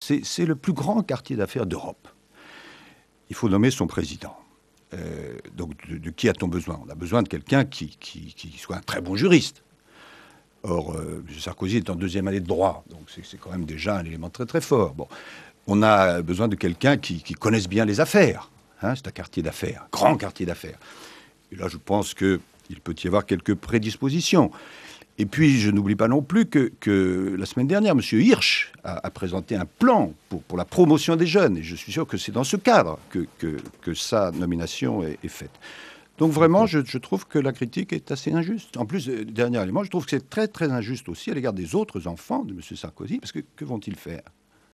C'est le plus grand quartier d'affaires d'Europe. Il faut nommer son président. Euh, donc, de, qui a-t-on besoin On a besoin de quelqu'un qui, soit un très bon juriste. Or, euh, M. Sarkozy est en deuxième année de droit, donc c'est quand même déjà un élément très très fort. Bon. On a besoin de quelqu'un qui, connaisse bien les affaires. Hein, c'est un quartier d'affaires, grand quartier d'affaires. Et là, je pense qu'il peut y avoir quelques prédispositions. Et puis, je n'oublie pas non plus que, la semaine dernière, M. Hirsch a, présenté un plan pour, la promotion des jeunes. Et je suis sûr que c'est dans ce cadre que, que, sa nomination est, faite. Donc vraiment, je, trouve que la critique est assez injuste. En plus, euh, dernier élément, je trouve que c'est très très injuste aussi à l'égard des autres enfants de M. Sarkozy, parce que que vont-ils faire